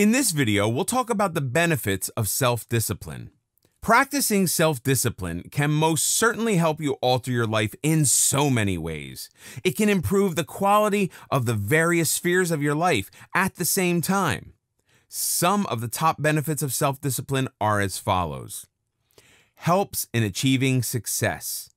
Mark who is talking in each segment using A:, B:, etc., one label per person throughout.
A: In this video, we'll talk about the benefits of self-discipline. Practicing self-discipline can most certainly help you alter your life in so many ways. It can improve the quality of the various spheres of your life at the same time. Some of the top benefits of self-discipline are as follows. Helps in achieving success.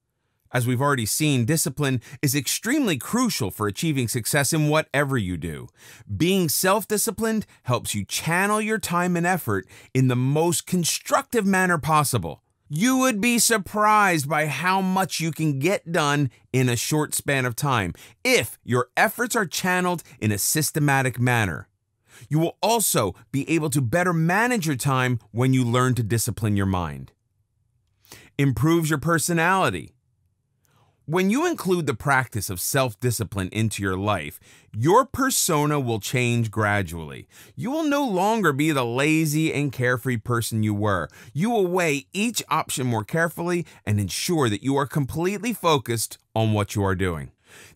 A: As we've already seen, discipline is extremely crucial for achieving success in whatever you do. Being self disciplined helps you channel your time and effort in the most constructive manner possible. You would be surprised by how much you can get done in a short span of time if your efforts are channeled in a systematic manner. You will also be able to better manage your time when you learn to discipline your mind. Improves your personality. When you include the practice of self discipline into your life, your persona will change gradually. You will no longer be the lazy and carefree person you were. You will weigh each option more carefully and ensure that you are completely focused on what you are doing.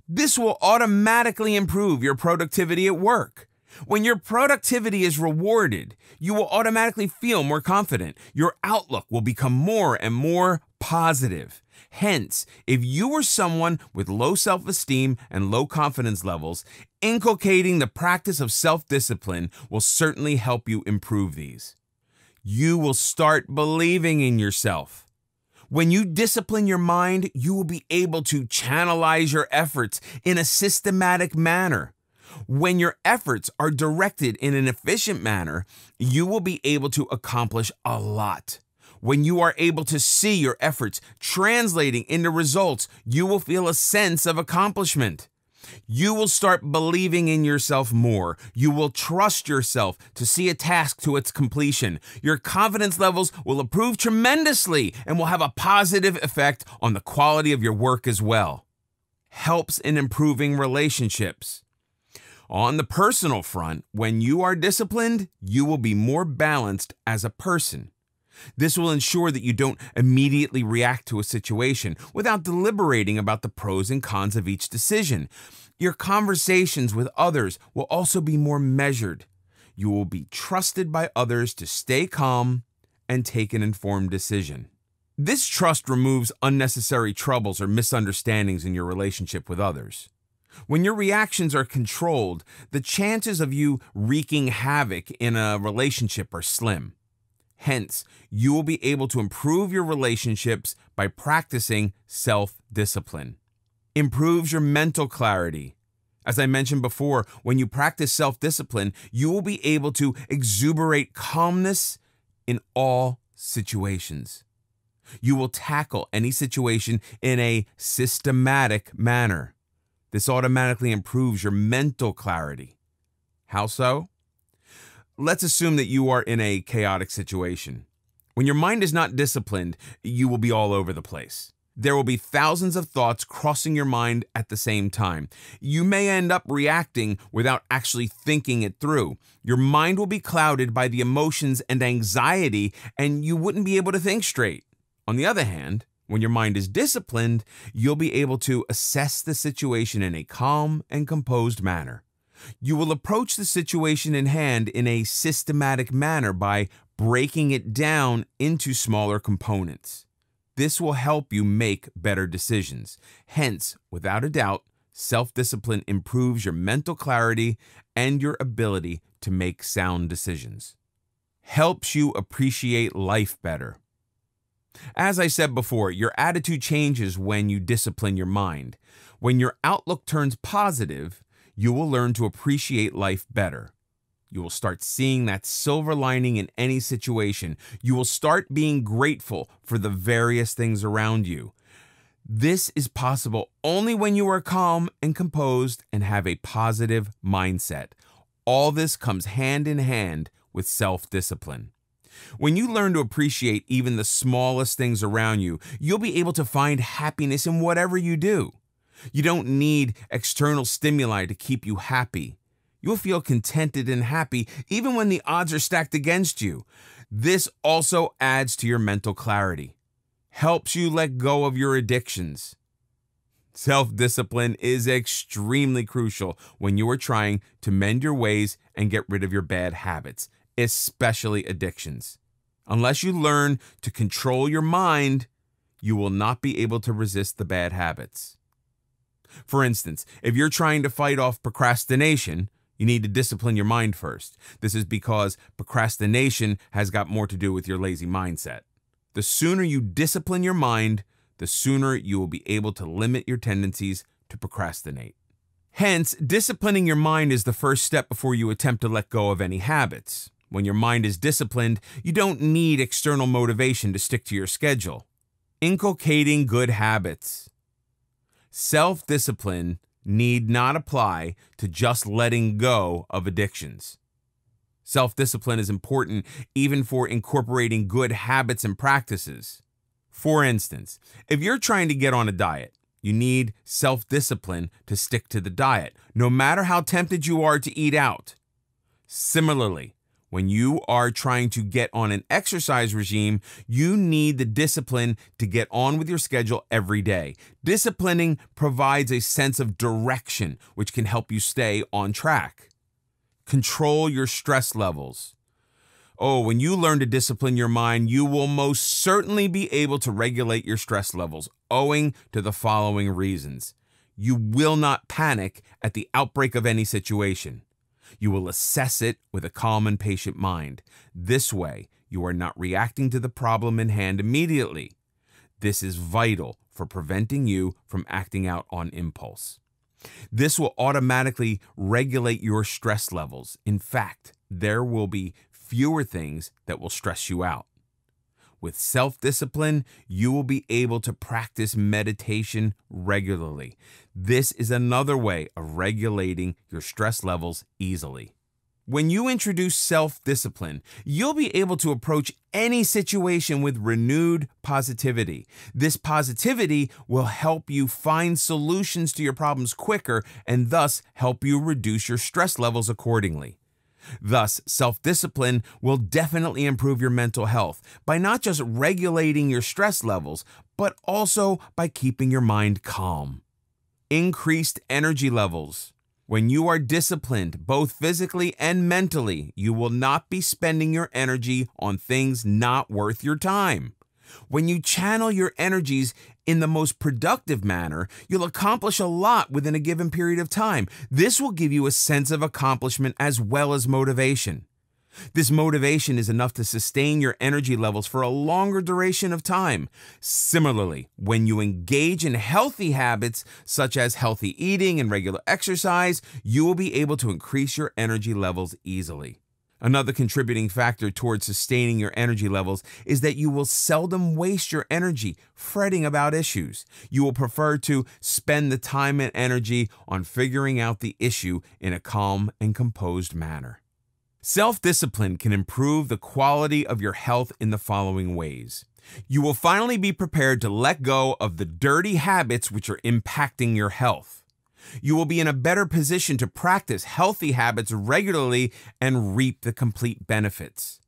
A: This will automatically improve your productivity at work. When your productivity is rewarded, you will automatically feel more confident. Your outlook will become more and more positive. Hence, if you were someone with low self esteem and low confidence levels, inculcating the practice of self discipline will certainly help you improve these. You will start believing in yourself. When you discipline your mind, you will be able to channelize your efforts in a systematic manner. When your efforts are directed in an efficient manner, you will be able to accomplish a lot. When you are able to see your efforts translating into results, you will feel a sense of accomplishment. You will start believing in yourself more. You will trust yourself to see a task to its completion. Your confidence levels will improve tremendously and will have a positive effect on the quality of your work as well. Helps in improving relationships. On the personal front, when you are disciplined, you will be more balanced as a person. This will ensure that you don't immediately react to a situation without deliberating about the pros and cons of each decision. Your conversations with others will also be more measured. You will be trusted by others to stay calm and take an informed decision. This trust removes unnecessary troubles or misunderstandings in your relationship with others. When your reactions are controlled, the chances of you wreaking havoc in a relationship are slim. Hence, you will be able to improve your relationships by practicing self discipline. Improves your mental clarity. As I mentioned before, when you practice self discipline, you will be able to exuberate calmness in all situations. You will tackle any situation in a systematic manner. This automatically improves your mental clarity. How so? Let's assume that you are in a chaotic situation. When your mind is not disciplined, you will be all over the place. There will be thousands of thoughts crossing your mind at the same time. You may end up reacting without actually thinking it through. Your mind will be clouded by the emotions and anxiety, and you wouldn't be able to think straight. On the other hand, when your mind is disciplined, you'll be able to assess the situation in a calm and composed manner. You will approach the situation in hand in a systematic manner by breaking it down into smaller components. This will help you make better decisions. Hence, without a doubt, self discipline improves your mental clarity and your ability to make sound decisions. Helps you appreciate life better. As I said before, your attitude changes when you discipline your mind. When your outlook turns positive, you will learn to appreciate life better. You will start seeing that silver lining in any situation. You will start being grateful for the various things around you. This is possible only when you are calm and composed and have a positive mindset. All this comes hand in hand with self discipline. When you learn to appreciate even the smallest things around you, you'll be able to find happiness in whatever you do. You don't need external stimuli to keep you happy. You'll feel contented and happy even when the odds are stacked against you. This also adds to your mental clarity, helps you let go of your addictions. Self discipline is extremely crucial when you are trying to mend your ways and get rid of your bad habits, especially addictions. Unless you learn to control your mind, you will not be able to resist the bad habits. For instance, if you're trying to fight off procrastination, you need to discipline your mind first. This is because procrastination has got more to do with your lazy mindset. The sooner you discipline your mind, the sooner you will be able to limit your tendencies to procrastinate. Hence, disciplining your mind is the first step before you attempt to let go of any habits. When your mind is disciplined, you don't need external motivation to stick to your schedule. Inculcating good habits self discipline need not apply to just letting go of addictions. Self discipline is important even for incorporating good habits and practices. For instance, if you're trying to get on a diet, you need self discipline to stick to the diet, no matter how tempted you are to eat out. Similarly, when you are trying to get on an exercise regime, you need the discipline to get on with your schedule every day. Disciplining provides a sense of direction, which can help you stay on track. Control your stress levels. Oh, when you learn to discipline your mind, you will most certainly be able to regulate your stress levels, owing to the following reasons. You will not panic at the outbreak of any situation you will assess it with a calm and patient mind. This way, you are not reacting to the problem in hand immediately. This is vital for preventing you from acting out on impulse. This will automatically regulate your stress levels. In fact, there will be fewer things that will stress you out. With self discipline, you will be able to practice meditation regularly. This is another way of regulating your stress levels easily. When you introduce self discipline, you'll be able to approach any situation with renewed positivity. This positivity will help you find solutions to your problems quicker and thus help you reduce your stress levels accordingly. Thus, self discipline will definitely improve your mental health by not just regulating your stress levels, but also by keeping your mind calm increased energy levels. When you are disciplined, both physically and mentally, you will not be spending your energy on things not worth your time. When you channel your energies in the most productive manner, you'll accomplish a lot within a given period of time. This will give you a sense of accomplishment as well as motivation. This motivation is enough to sustain your energy levels for a longer duration of time. Similarly, when you engage in healthy habits, such as healthy eating and regular exercise, you will be able to increase your energy levels easily. Another contributing factor towards sustaining your energy levels is that you will seldom waste your energy fretting about issues. You will prefer to spend the time and energy on figuring out the issue in a calm and composed manner. Self discipline can improve the quality of your health in the following ways. You will finally be prepared to let go of the dirty habits which are impacting your health. You will be in a better position to practice healthy habits regularly and reap the complete benefits.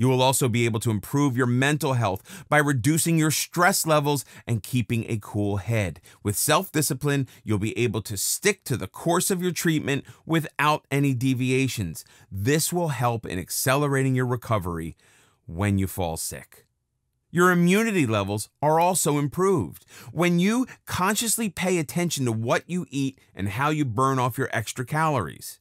A: You will also be able to improve your mental health by reducing your stress levels and keeping a cool head. With self discipline, you'll be able to stick to the course of your treatment without any deviations. This will help in accelerating your recovery when you fall sick. Your immunity levels are also improved. When you consciously pay attention to what you eat and how you burn off your extra calories,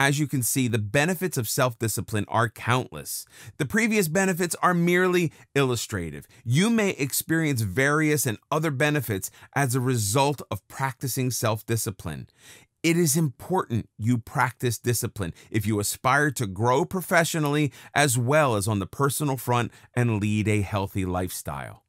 A: as you can see, the benefits of self discipline are countless. The previous benefits are merely illustrative. You may experience various and other benefits as a result of practicing self discipline. It is important you practice discipline if you aspire to grow professionally as well as on the personal front and lead a healthy lifestyle.